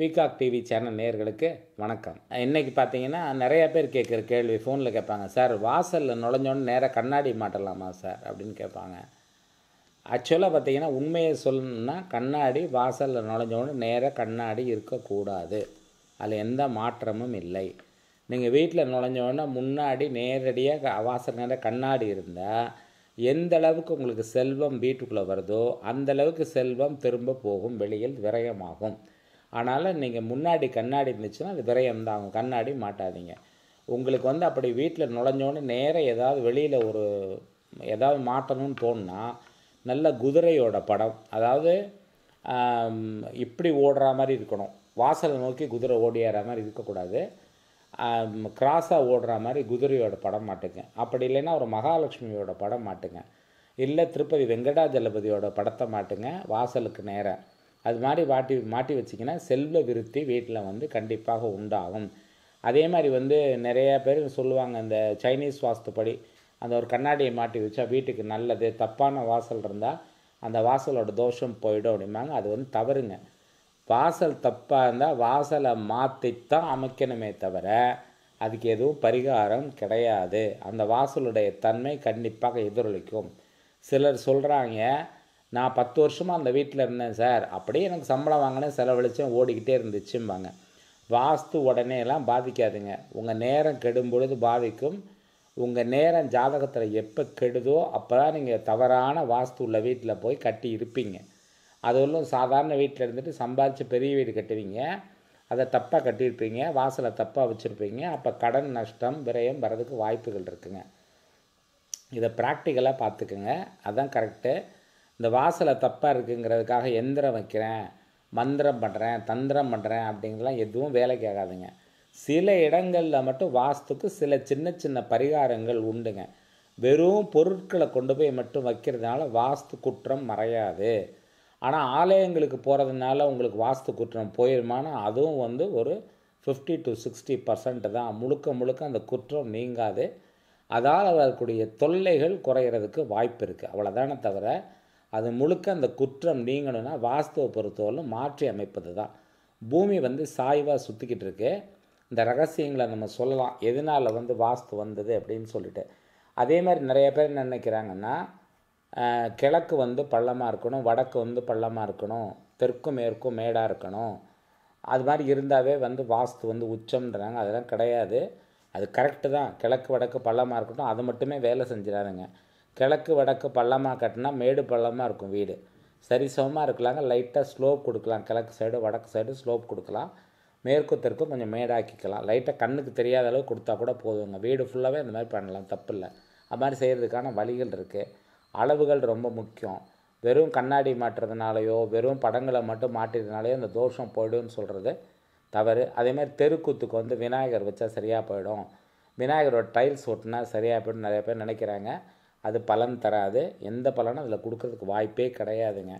peacock TV channel நேர்களுக்கு வணக்கம் இன்றைக்கி பார்த்தீங்கன்னா நிறைய பேர் கேட்குற கேள்வி ஃபோனில் கேட்பாங்க சார் வாசலில் நுழைஞ்சோன்னு நேராக கண்ணாடி மாட்டலாமா சார் அப்படின்னு கேட்பாங்க ஆக்சுவலாக பார்த்தீங்கன்னா உண்மையை சொல்லணும்னா கண்ணாடி வாசலில் நுழைஞ்சோன்னு நேராக கண்ணாடி இருக்கக்கூடாது அதில் எந்த மாற்றமும் இல்லை நீங்கள் வீட்டில் நுழைஞ்சோன்னா முன்னாடி நேரடியாக வாசல் நேராக கண்ணாடி இருந்தால் எந்த அளவுக்கு உங்களுக்கு செல்வம் வீட்டுக்குள்ளே வருதோ அந்த அளவுக்கு செல்வம் திரும்ப போகும் வெளியில் விரயமாகும் ஆனால் நீங்கள் முன்னாடி கண்ணாடி இருந்துச்சுன்னா அது விரயம் தான் கண்ணாடி மாட்டாதீங்க உங்களுக்கு வந்து அப்படி வீட்டில் நுழைஞ்சோன்னு நேராக ஏதாவது வெளியில் ஒரு ஏதாவது மாட்டணும்னு தோணுன்னா நல்ல குதிரையோட படம் அதாவது இப்படி ஓடுற மாதிரி இருக்கணும் வாசலை நோக்கி குதிரை ஓடியாற மாதிரி இருக்கக்கூடாது கிராஸாக ஓடுற மாதிரி குதிரையோட படம் மாட்டுங்க அப்படி இல்லைன்னா ஒரு மகாலட்சுமியோட படம் மாட்டுங்க இல்லை திருப்பதி வெங்கடாஜலபதியோட படத்தை மாட்டுங்க வாசலுக்கு நேராக அது மாதிரி மாட்டி மாட்டி வச்சிங்கன்னா செல்வ விருத்தி வீட்டில் வந்து கண்டிப்பாக உண்டாகும் அதே மாதிரி வந்து நிறைய பேர் சொல்லுவாங்க இந்த சைனீஸ் வாஸ்துப்படி அந்த ஒரு கண்ணாடியை மாட்டி வச்சா வீட்டுக்கு நல்லது தப்பான வாசல் இருந்தால் அந்த வாசலோட தோஷம் போயிடும் அப்படிம்பாங்க அது வந்து தவறுங்க வாசல் தப்பாக இருந்தால் வாசலை மாற்றித்தான் அமைக்கணுமே தவிர அதுக்கு எதுவும் பரிகாரம் கிடையாது அந்த வாசலுடைய தன்மை கண்டிப்பாக எதிரொலிக்கும் சிலர் சொல்கிறாங்க நான் பத்து வருஷமாக அந்த வீட்டில் இருந்தேன் சார் அப்படியே எனக்கு சம்பளம் வாங்கினேன் செலவழித்தேன் ஓடிக்கிட்டே இருந்துச்சும்பாங்க வாஸ்து உடனே எல்லாம் பாதிக்காதுங்க உங்கள் நேரம் கெடும் பொழுது பாதிக்கும் உங்கள் நேரம் ஜாதகத்தில் எப்போ கெடுதோ அப்போ தான் நீங்கள் தவறான வாஸ்து உள்ள வீட்டில் போய் கட்டி இருப்பீங்க அது ஒன்றும் சாதாரண வீட்டில் இருந்துட்டு சம்பாதிச்சு பெரிய வீடு கட்டுவீங்க அதை தப்பாக கட்டியிருப்பீங்க வாசலை தப்பாக வச்சுருப்பீங்க அப்போ கடன் நஷ்டம் விரயம் வர்றதுக்கு வாய்ப்புகள் இருக்குங்க இதை ப்ராக்டிக்கலாக பார்த்துக்குங்க அதுதான் கரெக்டு இந்த வாசலை தப்பாக இருக்குங்கிறதுக்காக எந்திரம் வைக்கிறேன் மந்திரம் பண்ணுறேன் தந்திரம் பண்ணுறேன் அப்படிங்கலாம் எதுவும் வேலை கேட்காதுங்க சில இடங்களில் மட்டும் வாஸ்துக்கு சில சின்ன சின்ன பரிகாரங்கள் உண்டுங்க வெறும் பொருட்களை கொண்டு போய் மட்டும் வைக்கிறதுனால வாஸ்து குற்றம் மறையாது ஆனால் ஆலயங்களுக்கு போகிறதுனால உங்களுக்கு வாஸ்து குற்றம் போயிருமானா அதுவும் வந்து ஒரு ஃபிஃப்டி டு சிக்ஸ்டி பர்சன்ட் தான் முழுக்க முழுக்க அந்த குற்றம் நீங்காது அதால் வரக்கூடிய தொல்லைகள் குறையிறதுக்கு வாய்ப்பு இருக்குது அவ்வளோதானே தவிர அது முழுக்க அந்த குற்றம் நீங்கணும்னா வாஸ்துவை பொறுத்தவரையிலும் மாற்றி அமைப்பது தான் பூமி வந்து சாய்வாக சுற்றிக்கிட்டு இருக்கு இந்த ரகசியங்களை நம்ம சொல்லலாம் எதனால் வந்து வாஸ்து வந்தது அப்படின்னு சொல்லிட்டு அதே மாதிரி நிறைய பேர் என்ன நினைக்கிறாங்கன்னா கிழக்கு வந்து பள்ளமாக இருக்கணும் வடக்கு வந்து பள்ளமாக இருக்கணும் தெற்கும் மேற்கும் மேடாக இருக்கணும் அது மாதிரி இருந்தாவே வந்து வாஸ்து வந்து உச்சம்ன்றாங்க அதெல்லாம் கிடையாது அது கரெக்டு தான் கிழக்கு வடக்கு பள்ளமாக இருக்கட்டும் அது மட்டுமே வேலை செஞ்சிடாதுங்க கிழக்கு வடக்கு பள்ளமாக கட்டினா மேடு பள்ளமாக இருக்கும் வீடு சரிசமமாக இருக்கலாங்க லைட்டாக ஸ்லோப் கொடுக்கலாம் கிழக்கு சைடு வடக்கு சைடு ஸ்லோப் கொடுக்கலாம் மேற்கு தெற்கு கொஞ்சம் மேடாக்கிக்கலாம் லைட்டாக கண்ணுக்கு தெரியாத அளவு கொடுத்தா கூட போதுங்க வீடு ஃபுல்லாகவே இந்த மாதிரி பண்ணலாம் தப்பு இல்லை அது மாதிரி செய்கிறதுக்கான வழிகள் இருக்குது அளவுகள் ரொம்ப முக்கியம் வெறும் கண்ணாடி மாட்டுறதுனாலையோ வெறும் படங்களை மட்டும் மாட்டுறதுனாலையோ அந்த தோஷம் போய்டும்னு சொல்கிறது தவறு அதேமாதிரி தெருக்கூத்துக்கு வந்து விநாயகர் வச்சா சரியாக போயிடும் விநாயகரோட டைல்ஸ் ஒட்டினா சரியாக போய்டும் நிறைய பேர் நினைக்கிறாங்க அது பலன் தராது எந்த பலனும் அதில் கொடுக்கறதுக்கு வாய்ப்பே கிடையாதுங்க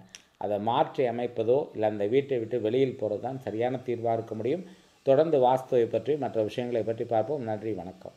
அதை மாற்றி அமைப்பதோ இல்லை அந்த வீட்டை விட்டு வெளியில் போகிறது தான் சரியான தீர்வாக இருக்க முடியும் தொடர்ந்து வாஸ்துவை பற்றி மற்ற விஷயங்களை பற்றி பார்ப்போம் நன்றி வணக்கம்